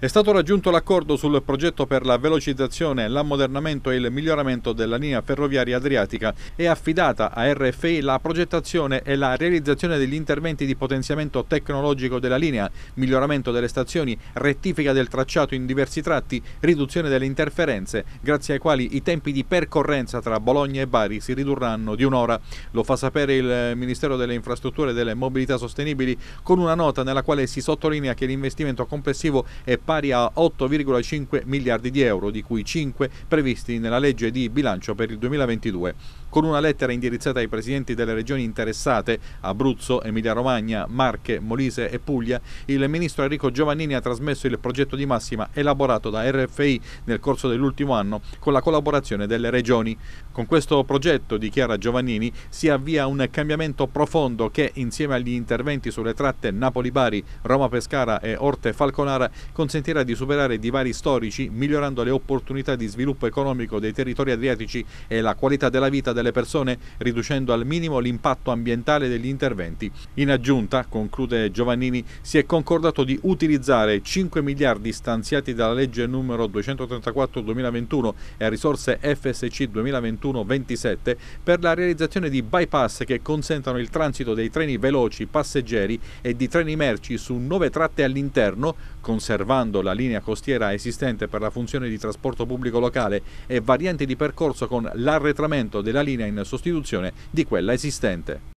È stato raggiunto l'accordo sul progetto per la velocizzazione, l'ammodernamento e il miglioramento della linea ferroviaria adriatica e affidata a RFI la progettazione e la realizzazione degli interventi di potenziamento tecnologico della linea, miglioramento delle stazioni, rettifica del tracciato in diversi tratti, riduzione delle interferenze, grazie ai quali i tempi di percorrenza tra Bologna e Bari si ridurranno di un'ora. Lo fa sapere il Ministero delle Infrastrutture e delle Mobilità Sostenibili con una nota nella quale si sottolinea che l'investimento complessivo è pari a 8,5 miliardi di euro, di cui 5 previsti nella legge di bilancio per il 2022. Con una lettera indirizzata ai presidenti delle regioni interessate, Abruzzo, Emilia-Romagna, Marche, Molise e Puglia, il ministro Enrico Giovannini ha trasmesso il progetto di massima elaborato da RFI nel corso dell'ultimo anno con la collaborazione delle regioni. Con questo progetto, dichiara Giovannini, si avvia un cambiamento profondo che, insieme agli interventi sulle tratte Napoli-Bari, Roma-Pescara e Orte-Falconara, consente consentirà di superare i divari storici, migliorando le opportunità di sviluppo economico dei territori adriatici e la qualità della vita delle persone, riducendo al minimo l'impatto ambientale degli interventi. In aggiunta, conclude Giovannini, si è concordato di utilizzare 5 miliardi stanziati dalla legge numero 234 2021 e risorse FSC 2021-27 per la realizzazione di bypass che consentano il transito dei treni veloci passeggeri e di treni merci su nove tratte all'interno, conservando modificando la linea costiera esistente per la funzione di trasporto pubblico locale e varianti di percorso con l'arretramento della linea in sostituzione di quella esistente.